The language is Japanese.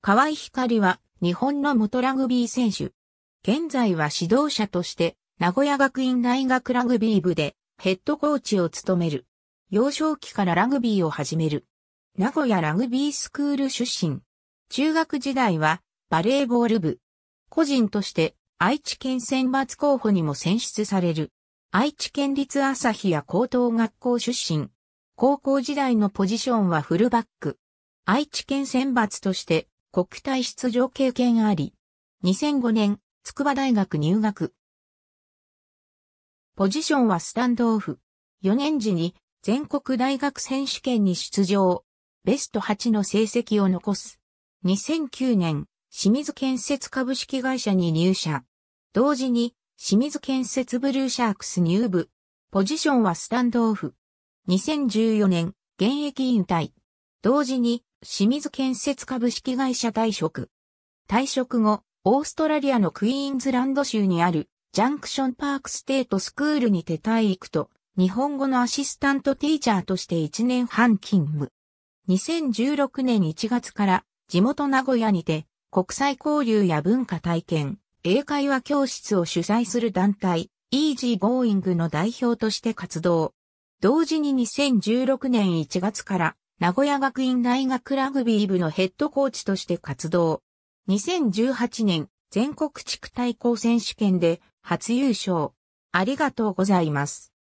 河合光は日本の元ラグビー選手。現在は指導者として名古屋学院大学ラグビー部でヘッドコーチを務める。幼少期からラグビーを始める。名古屋ラグビースクール出身。中学時代はバレーボール部。個人として愛知県選抜候補にも選出される。愛知県立朝日や高等学校出身。高校時代のポジションはフルバック。愛知県選抜として国体出場経験あり、2005年、筑波大学入学。ポジションはスタンドオフ。4年時に全国大学選手権に出場。ベスト8の成績を残す。2009年、清水建設株式会社に入社。同時に、清水建設ブルーシャークス入部。ポジションはスタンドオフ。2014年、現役引退。同時に、清水建設株式会社退職。退職後、オーストラリアのクイーンズランド州にある、ジャンクションパークステートスクールにて退育と、日本語のアシスタントティーチャーとして1年半勤務。2016年1月から地元名古屋にて国際交流や文化体験、英会話教室を主催する団体、イージーゴーイングの代表として活動。同時に2016年1月から名古屋学院大学ラグビー部のヘッドコーチとして活動。2018年全国地区対抗選手権で初優勝。ありがとうございます。